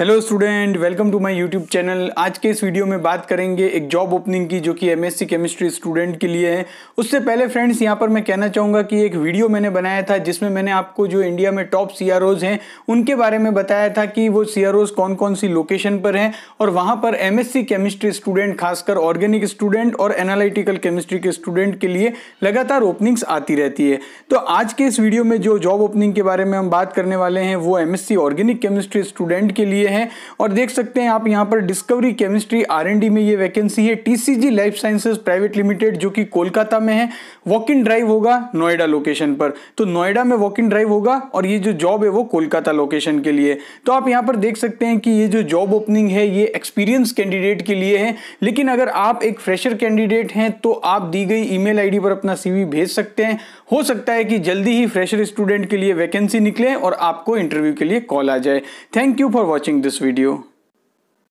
hello student welcome to my YouTube channel आज के इस वीडियो में बात करेंगे एक जॉब ओपनिंग की जो कि एमएससी केमिस्ट्री स्टूडेंट के लिए है उससे पहले फ्रेंड्स यहां पर मैं कहना चाहूँगा कि एक वीडियो मैंने बनाया था जिसमें मैंने आपको जो इंडिया में टॉप सी हैं उनके बारे में बताया था कि वो सी कौन कौन सी लोकेशन पर हैं और वहाँ पर एम केमिस्ट्री स्टूडेंट खासकर ऑर्गेनिक स्टूडेंट और एनालिटिकल केमिस्ट्री के स्टूडेंट के लिए लगातार ओपनिंग्स आती रहती है तो आज के इस वीडियो में जो जॉब ओपनिंग के बारे में हम बात करने वाले हैं वो एम ऑर्गेनिक केमिस्ट्री स्टूडेंट के लिए हैं और देख सकते हैं आप यहाँ पर डिस्कवरी केमिस्ट्री आरएनडी में ये वैकेंसी है TCG life sciences private limited जो कि कोलकाता में है वॉक इन ड्राइव होगा नोएडा लोकेशन पर तो नोएडा में वॉक इन ड्राइव होगा और ये जो जॉब है वो कोलकाता लोकेशन के लिए तो आप यहाँ पर देख सकते हैं कि ये जो जॉब ओपनिंग है ये एक्सपीरियंस कैंडिडेट के लिए है लेकिन अगर आप एक फ्रेशर कैंडिडेट हैं तो आप दी गई ई आईडी पर अपना सीवी भेज सकते हैं हो सकता है कि जल्दी ही फ्रेशर स्टूडेंट के लिए वैकेंसी निकले और आपको इंटरव्यू के लिए कॉल आ जाए thank you for watching watching this video